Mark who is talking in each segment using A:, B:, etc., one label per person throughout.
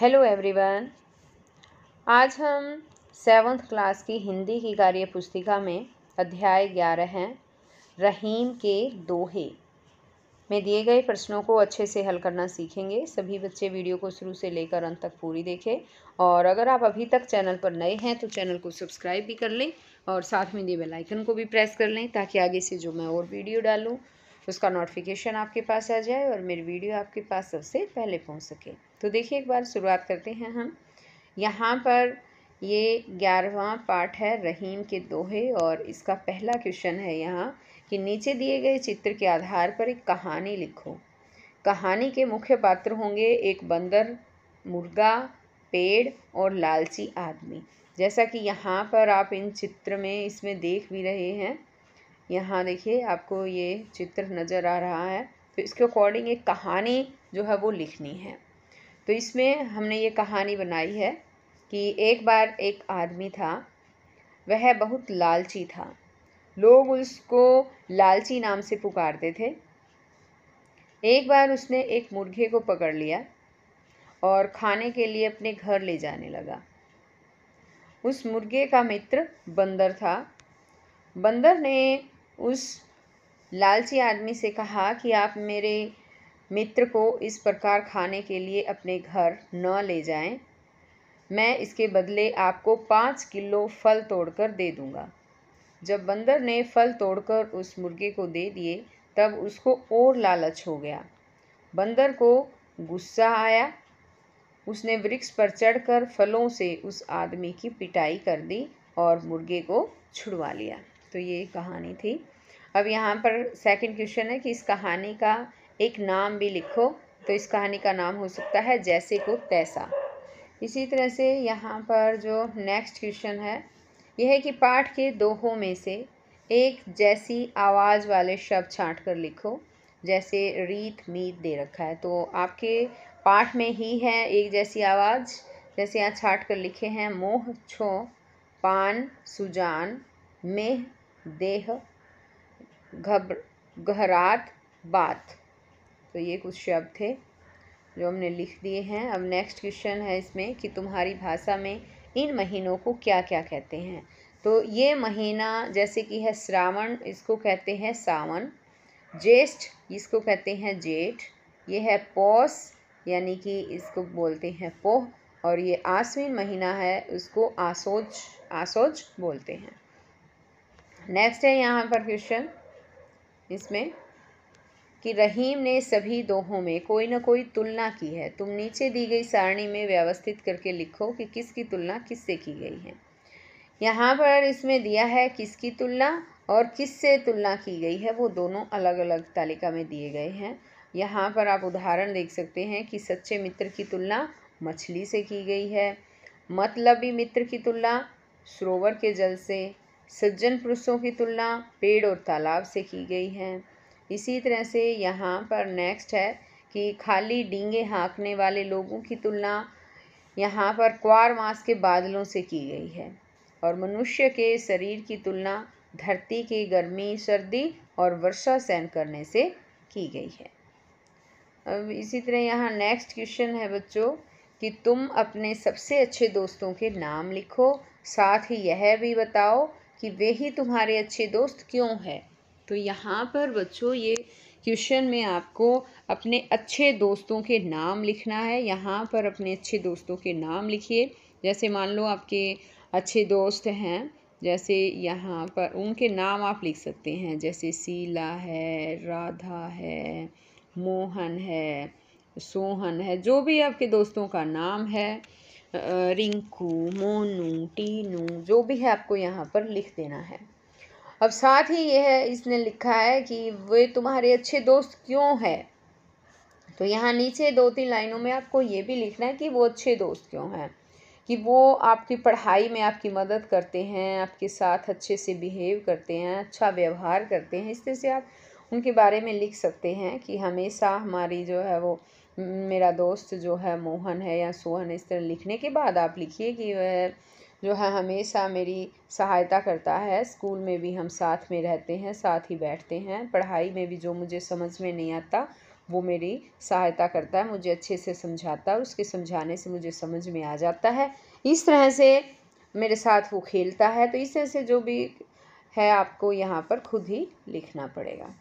A: Hello everyone आज हम seventh class की हिंदी की कार्य पुस्तिका में अध्याय ग्यारह हैं रहीम के दोहे में दिए गए प्रश्नों को अच्छे से हल करना सीखेंगे सभी बच्चे वीडियो को शुरू से लेकर अंत तक पूरी देखें और अगर आप अभी तक चैनल पर नए हैं तो चैनल को सब्सक्राइब भी कर लें और साथ में दिए बेल आइकन को भी प्रेस कर लें ताकि आगे से जो मैं और वीडियो डालूँ उसका नोटिफिकेशन आपके पास आ जाए और मेरी वीडियो आपके पास सबसे पहले पहुँच सके तो देखिए एक बार शुरुआत करते हैं हम यहाँ पर ये ग्यारहवा पाठ है रहीम के दोहे और इसका पहला क्वेश्चन है यहाँ कि नीचे दिए गए चित्र के आधार पर एक कहानी लिखो कहानी के मुख्य पात्र होंगे एक बंदर मुर्गा पेड़ और लालची आदमी जैसा कि यहाँ पर आप इन चित्र में इसमें देख भी रहे हैं यहाँ देखिए आपको ये चित्र नज़र आ रहा है तो इसके अकॉर्डिंग एक कहानी जो है वो लिखनी है तो इसमें हमने ये कहानी बनाई है कि एक बार एक आदमी था वह बहुत लालची था लोग उसको लालची नाम से पुकारते थे एक बार उसने एक मुर्गे को पकड़ लिया और खाने के लिए अपने घर ले जाने लगा उस मुर्गे का मित्र बंदर था बंदर ने उस लालची आदमी से कहा कि आप मेरे मित्र को इस प्रकार खाने के लिए अपने घर न ले जाएं। मैं इसके बदले आपको पाँच किलो फल तोड़कर दे दूँगा जब बंदर ने फल तोड़कर उस मुर्गे को दे दिए तब उसको और लालच हो गया बंदर को गुस्सा आया उसने वृक्ष पर चढ़कर फलों से उस आदमी की पिटाई कर दी और मुर्गे को छुड़वा लिया तो ये कहानी थी अब यहाँ पर सेकंड क्वेश्चन है कि इस कहानी का एक नाम भी लिखो तो इस कहानी का नाम हो सकता है जैसे को तैसा इसी तरह से यहाँ पर जो नेक्स्ट क्वेश्चन है यह है कि पाठ के दोहों में से एक जैसी आवाज़ वाले शब्द छाँट कर लिखो जैसे रीत मीत दे रखा है तो आपके पाठ में ही है एक जैसी आवाज़ जैसे यहाँ छाट कर लिखे हैं मोह छो पान सुजान मेह देह घबर गहरात बात तो ये कुछ शब्द थे जो हमने लिख दिए हैं अब नेक्स्ट क्वेश्चन है इसमें कि तुम्हारी भाषा में इन महीनों को क्या क्या कहते हैं तो ये महीना जैसे कि है श्रावण इसको कहते हैं सावन ज्येष्ठ इसको कहते हैं जेठ ये है पौष यानी कि इसको बोलते हैं पोह और ये आसवीन महीना है उसको आसोज आसोज बोलते हैं नेक्स्ट है यहाँ पर क्वेश्चन इसमें कि रहीम ने सभी दोहों में कोई ना कोई तुलना की है तुम नीचे दी गई सारणी में व्यवस्थित करके लिखो कि किसकी तुलना किससे की गई है यहाँ पर इसमें दिया है किसकी तुलना और किससे तुलना की गई है वो दोनों अलग अलग तालिका में दिए गए हैं यहाँ पर आप उदाहरण देख सकते हैं कि सच्चे मित्र की तुलना मछली से की गई है मतलबी मित्र की तुलना सरोवर के जल से सज्जन पुरुषों की तुलना पेड़ और तालाब से की गई है इसी तरह से यहाँ पर नेक्स्ट है कि खाली डींगे हाँकने वाले लोगों की तुलना यहाँ पर क्वार मास के बादलों से की गई है और मनुष्य के शरीर की तुलना धरती की गर्मी सर्दी और वर्षा सहन करने से की गई है अब इसी तरह यहाँ नेक्स्ट क्वेश्चन है बच्चों कि तुम अपने सबसे अच्छे दोस्तों के नाम लिखो साथ ही यह भी बताओ कि वे ही तुम्हारे अच्छे दोस्त क्यों हैं तो यहाँ पर बच्चों ये क्वेश्चन में आपको अपने अच्छे दोस्तों के नाम लिखना है यहाँ पर अपने अच्छे दोस्तों के नाम लिखिए जैसे मान लो आपके अच्छे दोस्त हैं जैसे यहाँ पर उनके नाम आप लिख सकते हैं जैसे सीला है राधा है मोहन है सोहन है जो भी आपके दोस्तों का नाम है रिंकू मोनू टीनू जो भी है आपको यहाँ पर लिख देना है अब साथ ही यह इसने लिखा है कि वे तुम्हारे अच्छे दोस्त क्यों हैं तो यहाँ नीचे दो तीन लाइनों में आपको ये भी लिखना है कि वो अच्छे दोस्त क्यों हैं कि वो आपकी पढ़ाई में आपकी मदद करते हैं आपके साथ अच्छे से बिहेव करते हैं अच्छा व्यवहार करते हैं इस तरह से आप उनके बारे में लिख सकते हैं कि हमेशा हमारी जो है वो मेरा दोस्त जो है मोहन है या सोहन इस तरह लिखने के बाद आप लिखिए कि वह जो है हमेशा मेरी सहायता करता है स्कूल में भी हम साथ में रहते हैं साथ ही बैठते हैं पढ़ाई में भी जो मुझे समझ में नहीं आता वो मेरी सहायता करता है मुझे अच्छे से समझाता है उसके समझाने से मुझे समझ में आ जाता है इस तरह से मेरे साथ वो खेलता है तो इस तरह से जो भी है आपको यहाँ पर खुद ही लिखना पड़ेगा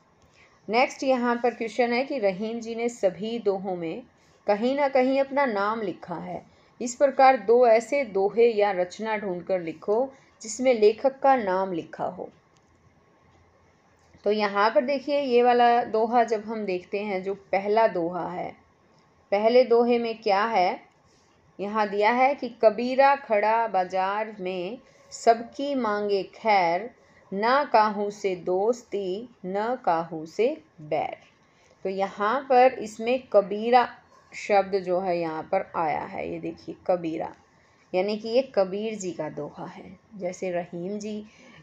A: नेक्स्ट यहाँ पर क्वेश्चन है कि रहीम जी ने सभी दोहों में कहीं ना कहीं अपना नाम लिखा है इस प्रकार दो ऐसे दोहे या रचना ढूंढकर लिखो जिसमें लेखक का नाम लिखा हो तो यहाँ पर देखिए ये वाला दोहा जब हम देखते हैं जो पहला दोहा है पहले दोहे में क्या है यहाँ दिया है कि कबीरा खड़ा बाजार में सबकी मांगे खैर ना काहू से दोस्ती न काहू से बैर तो यहाँ पर इसमें कबीरा शब्द जो है यहाँ पर आया है ये देखिए कबीरा यानी कि ये कबीर जी का दोहा है जैसे रहीम जी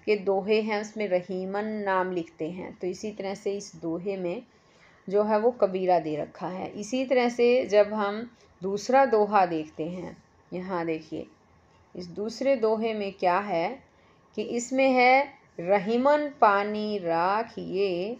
A: के दोहे हैं उसमें रहीमन नाम लिखते हैं तो इसी तरह से इस दोहे में जो है वो कबीरा दे रखा है इसी तरह से जब हम दूसरा दोहा देखते हैं यहाँ देखिए इस दूसरे दोहे में क्या है कि इसमें है रहीमन पानी राख ये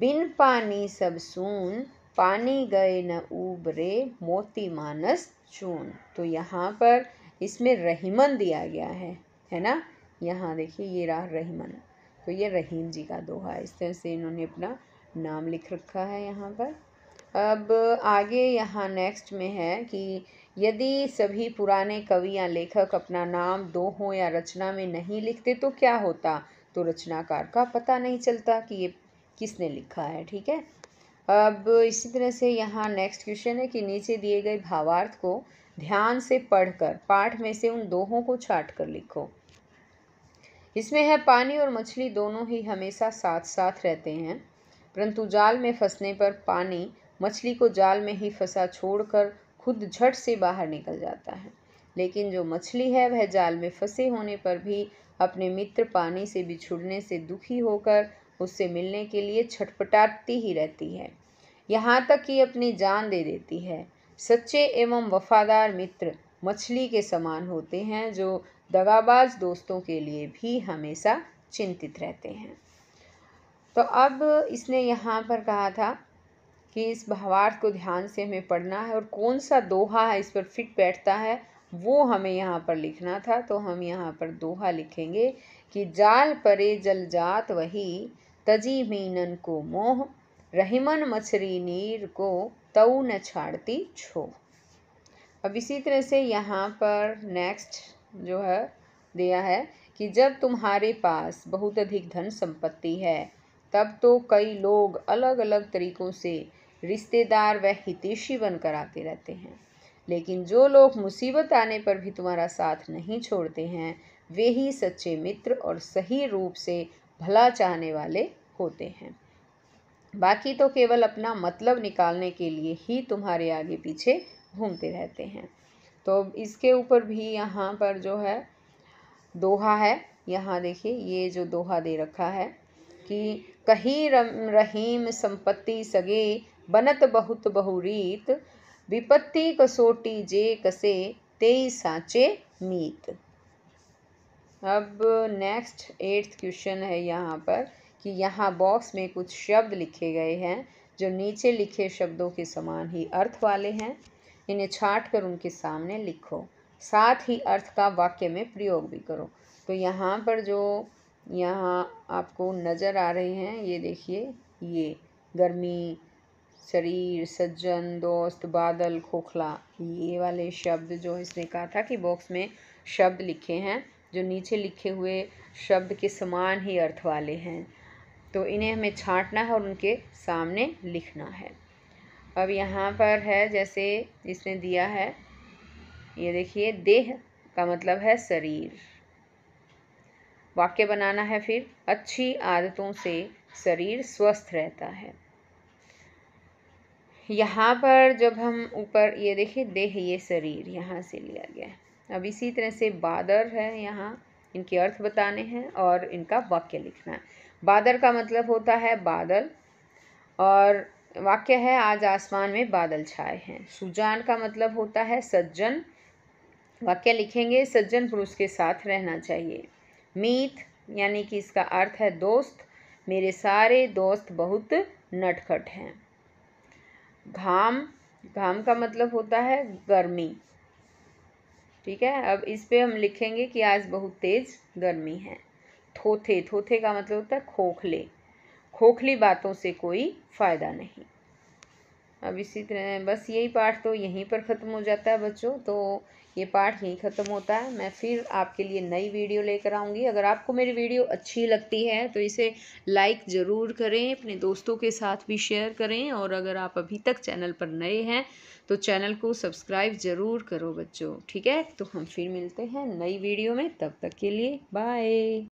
A: बिन पानी सब सून पानी गए न उबरे मोती मानस चून तो यहाँ पर इसमें रहीमन दिया गया है है ना यहाँ देखिए ये रहा रहीमन तो ये रहीम जी का दोहा इस तरह से इन्होंने अपना नाम लिख रखा है यहाँ पर अब आगे यहाँ नेक्स्ट में है कि यदि सभी पुराने कवि या लेखक अपना नाम दोहों या रचना में नहीं लिखते तो क्या होता तो रचनाकार का पता नहीं चलता कि ये किसने लिखा है ठीक है अब इसी तरह से यहाँ नेक्स्ट क्वेश्चन है कि नीचे दिए गए भावार्थ को ध्यान से पढ़कर पाठ में से उन दोहों को छाट कर लिखो इसमें है पानी और मछली दोनों ही हमेशा साथ साथ रहते हैं परंतु जाल में फंसने पर पानी मछली को जाल में ही फंसा छोड़कर खुद झट से बाहर निकल जाता है लेकिन जो मछली है वह जाल में फंसे होने पर भी अपने मित्र पानी से बिछुड़ने से दुखी होकर उससे मिलने के लिए छटपटाती ही रहती है यहाँ तक कि अपनी जान दे देती है सच्चे एवं वफादार मित्र मछली के समान होते हैं जो दगाबाज दोस्तों के लिए भी हमेशा चिंतित रहते हैं तो अब इसने यहाँ पर कहा था कि इस भावार्थ को ध्यान से हमें पढ़ना है और कौन सा दोहा है इस पर फिट बैठता है वो हमें यहाँ पर लिखना था तो हम यहाँ पर दोहा लिखेंगे कि जाल परे जल जात वही तजी मीनन को मोह रहीमन मछरी नीर को तऊ न छाड़ती छो अब इसी तरह से यहाँ पर नेक्स्ट जो है दिया है कि जब तुम्हारे पास बहुत अधिक धन संपत्ति है तब तो कई लोग अलग अलग तरीक़ों से रिश्तेदार व हितेशी बनकर आते रहते हैं लेकिन जो लोग मुसीबत आने पर भी तुम्हारा साथ नहीं छोड़ते हैं वे ही सच्चे मित्र और सही रूप से भला चाहने वाले होते हैं बाकी तो केवल अपना मतलब निकालने के लिए ही तुम्हारे आगे पीछे घूमते रहते हैं तो इसके ऊपर भी यहाँ पर जो है दोहा है यहाँ देखिए ये जो दोहा दे रखा है कि कही रहीम संपत्ति सगे बनत बहुत बहुरीत विपत्ति कसोटी जे कसे तेई साचे मीत अब नेक्स्ट एट्थ क्वेश्चन है यहाँ पर कि यहाँ बॉक्स में कुछ शब्द लिखे गए हैं जो नीचे लिखे शब्दों के समान ही अर्थ वाले हैं इन्हें छाट कर उनके सामने लिखो साथ ही अर्थ का वाक्य में प्रयोग भी करो तो यहाँ पर जो यहाँ आपको नज़र आ रहे हैं ये देखिए ये गर्मी शरीर सज्जन दोस्त बादल खोखला ये वाले शब्द जो इसने कहा था कि बॉक्स में शब्द लिखे हैं जो नीचे लिखे हुए शब्द के समान ही अर्थ वाले हैं तो इन्हें हमें छांटना है और उनके सामने लिखना है अब यहाँ पर है जैसे इसने दिया है ये देखिए देह का मतलब है शरीर वाक्य बनाना है फिर अच्छी आदतों से शरीर स्वस्थ रहता है यहाँ पर जब हम ऊपर ये देखिए देह ये शरीर यहाँ से लिया गया है अब इसी तरह से बादर है यहाँ इनके अर्थ बताने हैं और इनका वाक्य लिखना है बादर का मतलब होता है बादल और वाक्य है आज आसमान में बादल छाए हैं सुजान का मतलब होता है सज्जन वाक्य लिखेंगे सज्जन पुरुष के साथ रहना चाहिए मीत यानी कि इसका अर्थ है दोस्त मेरे सारे दोस्त बहुत नटखट हैं घाम घाम का मतलब होता है गर्मी ठीक है अब इस पे हम लिखेंगे कि आज बहुत तेज़ गर्मी है थोथे थोथे का मतलब होता है खोखले खोखली बातों से कोई फ़ायदा नहीं अब इसी तरह बस यही पाठ तो यहीं पर ख़त्म हो जाता है बच्चों तो ये पार्ट यहीं ख़त्म होता है मैं फिर आपके लिए नई वीडियो लेकर आऊँगी अगर आपको मेरी वीडियो अच्छी लगती है तो इसे लाइक ज़रूर करें अपने दोस्तों के साथ भी शेयर करें और अगर आप अभी तक चैनल पर नए हैं तो चैनल को सब्सक्राइब ज़रूर करो बच्चों ठीक है तो हम फिर मिलते हैं नई वीडियो में तब तक के लिए बाय